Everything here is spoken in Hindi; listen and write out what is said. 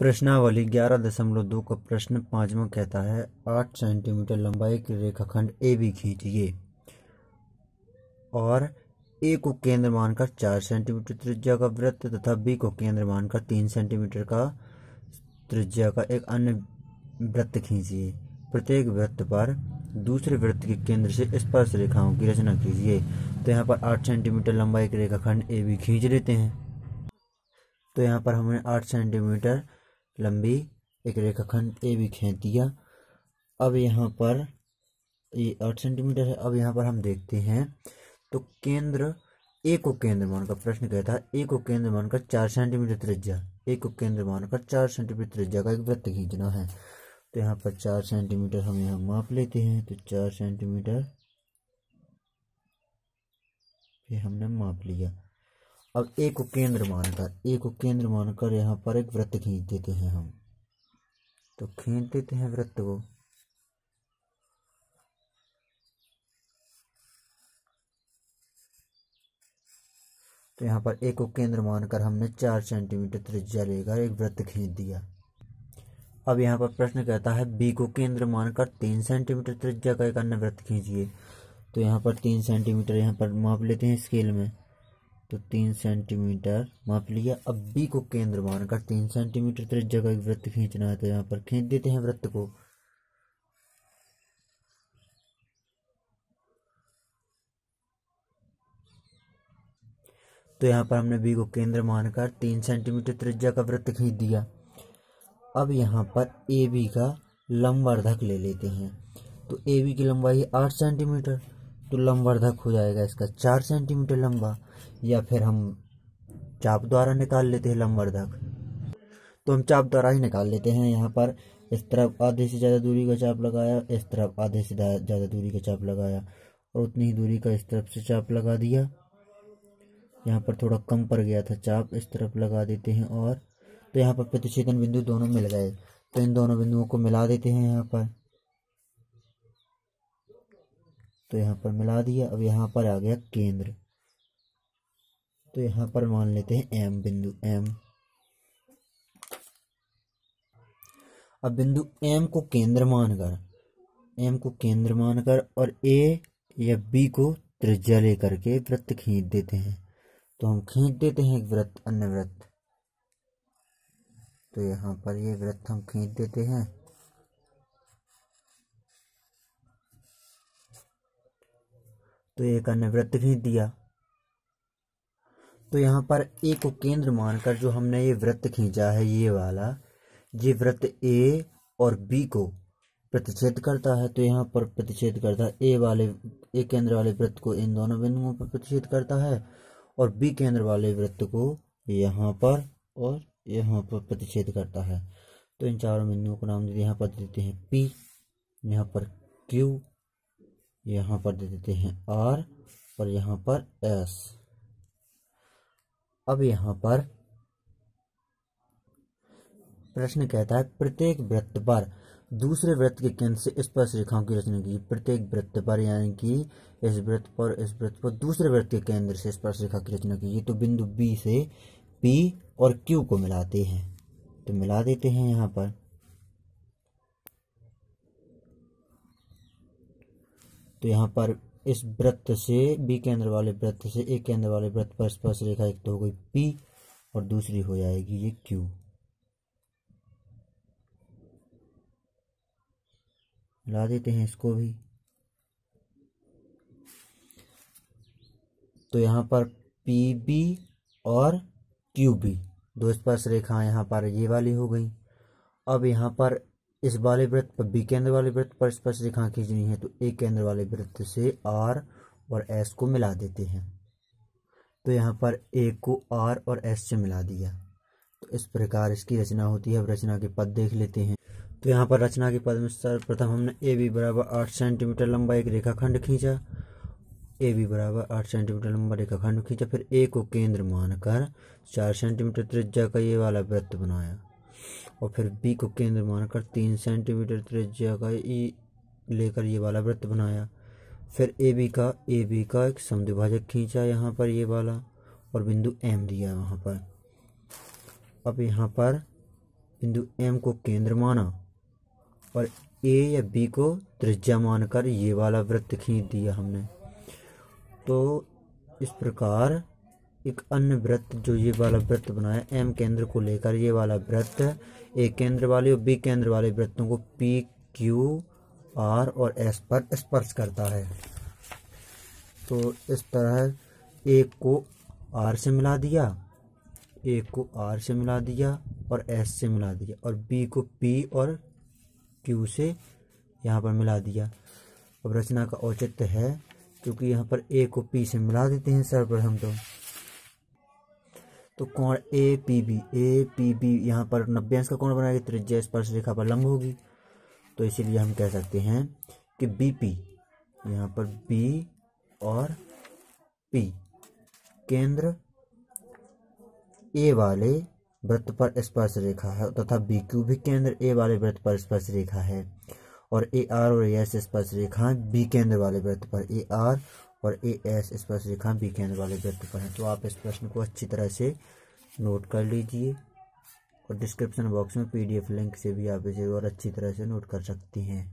प्रश्नावली ग्यारह दशमलव दो का प्रश्न पांचवा कहता है आठ सेंटीमीटर लंबाई की रेखाखंड ए भी खींचिए और ए को केंद्र मानकर चार सेंटीमीटर त्रिज्या का वृत्त तथा बी को केंद्र मानकर तीन सेंटीमीटर का त्रिज्या का एक अन्य वृत्त खींचिए प्रत्येक वृत्त पर दूसरे वृत्त के केंद्र से स्पर्श रेखाओं की रचना कीजिए तो यहाँ पर आठ सेंटीमीटर लंबाई की रेखाखंड ए भी खींच लेते हैं तो यहाँ पर हमने आठ सेंटीमीटर लंबी एक रेखाखंड ए भी खींच दिया अब यहाँ पर ये आठ सेंटीमीटर है अब यहाँ पर हम देखते हैं तो केंद्र ए को केंद्र मानकर प्रश्न कहता है ए को केंद्र मानकर चार सेंटीमीटर त्रिज्या ए को केंद्र मानकर चार सेंटीमीटर त्रिज्या का एक वृत्त खींचना है तो यहाँ पर चार सेंटीमीटर हम यहाँ माप लेते हैं तो चार सेंटीमीटर ये हमने माप लिया अब ए को केंद्र मानकर ए को केंद्र मानकर यहाँ पर एक वृत्त खींच देते हैं हम तो खींच देते हैं वृत्त को तो यहाँ पर ए को केंद्र मानकर हमने चार सेंटीमीटर त्रिज्या लेकर एक वृत्त खींच दिया अब यहाँ पर प्रश्न कहता है बी को केंद्र मानकर तीन सेंटीमीटर त्रिज्या का एक अन्य वृत्त खींचिए तो यहाँ पर तीन सेंटीमीटर यहाँ पर माप लेते हैं स्केल में तो तीन सेंटीमीटर माप लिया अब बी को केंद्र मानकर तीन सेंटीमीटर त्रिज्या का एक वृत्त खींचना है तो यहाँ पर खींच देते हैं वृत्त को तो यहाँ पर हमने बी को केंद्र मानकर तीन सेंटीमीटर त्रिज्या का वृत्त खींच दिया अब यहाँ पर ए बी का लंबवर्धक ले लेते हैं तो ए बी की लंबाई आठ सेंटीमीटर तो लंबवर्धक हो जाएगा इसका चार सेंटीमीटर लंबा या फिर हम चाप द्वारा निकाल लेते हैं लंबवर्धक तो हम चाप द्वारा ही निकाल लेते हैं यहाँ पर इस तरफ आधे से ज़्यादा दूरी का चाप लगाया इस तरफ आधे से ज़्यादा दूरी का चाप लगाया और उतनी ही दूरी का इस तरफ से चाप लगा दिया यहाँ पर थोड़ा कम पड़ गया था चाप इस तरफ लगा देते हैं और तो यहाँ पर प्रतिच्छेदन बिंदु दोनों मिल गए तो इन दोनों बिंदुओं को मिला देते हैं यहाँ पर तो यहाँ पर मिला दिया अब यहाँ पर आ गया केंद्र तो यहाँ पर मान लेते हैं एम बिंदु एम अब बिंदु एम को केंद्र मानकर एम को केंद्र मानकर और ए या बी को त्रिज्या लेकर के वृत्त खींच देते हैं तो हम खींच देते हैं एक व्रत अन्य व्रत तो यहाँ पर ये व्रत हम खींच देते हैं तो एक अन्य वृत्त खींच दिया तो यहाँ पर ए को केंद्र मानकर जो हमने ये वृत्त खींचा है ये वाला ये वृत्त ए और बी को प्रतिच्छेद करता है तो यहाँ पर प्रतिच्छेद करता है ए वाले ए केंद्र वाले वृत्त को इन दोनों बिंदुओं पर प्रतिच्छेद करता है और बी केंद्र वाले वृत्त को यहाँ पर और यहाँ पर प्रतिच्छेद करता है तो इन चारों बिंदुओं को नाम देते यहाँ पर देते हैं पी यहाँ पर क्यू यहाँ पर दे देते हैं आर और यहाँ पर एस अब यहाँ पर प्रश्न कहता है प्रत्येक वृत्त पर दूसरे वृत्त के केंद्र से स्पर्श रेखाओं की रचना की प्रत्येक वृत्त पर यानी कि इस वृत्त पर इस वृत्त पर दूसरे वृत्त के केंद्र से स्पर्श रेखा की रचना की तो बिंदु बी से पी और क्यू को मिलाते हैं तो मिला देते हैं यहाँ पर तो यहाँ पर इस वृत्त से बी केंद्र वाले वृत्त से एक केंद्र वाले वृत्त पर स्पर्श रेखा एक तो हो गई पी और दूसरी हो जाएगी ये क्यू ला देते हैं इसको भी तो यहाँ पर पी बी और क्यू बी दो स्पर्श रेखा यहाँ पर ये वाली हो गई अब यहाँ पर इस वाले वृत्त पर बी केंद्र वाले वृत्त पर स्पर्श रेखा खींचनी है तो ए केंद्र वाले वृत्त से आर और एस को मिला देते हैं तो यहाँ पर ए को आर और एस से मिला दिया तो इस प्रकार इसकी रचना होती है अब रचना के पद देख लेते हैं तो यहाँ पर रचना के पद में सर्वप्रथम हमने ए बी बराबर आठ सेंटीमीटर लंबा एक रेखाखंड खींचा ए बी बराबर आठ सेंटीमीटर लंबा रेखाखंड खींचा फिर ए को केंद्र मानकर चार सेंटीमीटर त्रिज्या का ये वाला वृत्त बनाया और फिर बी को केंद्र मानकर तीन सेंटीमीटर त्रिज्या का ई e लेकर ये वाला वृत्त बनाया फिर ए बी का ए बी का एक समद्विभाजक खींचा यहाँ पर ये वाला और बिंदु एम दिया वहाँ पर अब यहाँ पर बिंदु एम को केंद्र माना और ए या बी को त्रिज्या मानकर ये वाला वृत्त खींच दिया हमने तो इस प्रकार एक अन्य व्रत जो ये वाला व्रत बनाया एम केंद्र को लेकर ये वाला व्रत ए केंद्र वाले और बी केंद्र वाले व्रतों को पी क्यू आर और एस पर स्पर्श करता है तो इस तरह एक को आर से मिला दिया ए को आर से मिला दिया और एस से मिला दिया और बी को पी और क्यू से यहाँ पर मिला दिया अब रचना का औचित्य है क्योंकि यहाँ पर ए को पी से मिला देते हैं सर्वप्रथम तो तो कोण A P B A P B यहाँ पर नब्बे अंश का कोण बनाएगी त्रिज्या स्पर्श रेखा पर लंब होगी तो इसीलिए हम कह सकते हैं कि बी पी यहाँ पर बी और पी केंद्र ए वाले वृत्त पर स्पर्श रेखा है तथा बी क्यू भी केंद्र ए वाले वृत्त पर स्पर्श रेखा है और ए आर और एस स्पर्श रेखा बी केंद्र वाले वृत्त पर ए आर और ए एस स्पर्श रेखा बी केंद्र वाले व्यक्ति पर है तो आप इस प्रश्न को अच्छी तरह से नोट कर लीजिए और डिस्क्रिप्शन बॉक्स में पीडीएफ लिंक से भी आप इसे और अच्छी तरह से नोट कर सकती हैं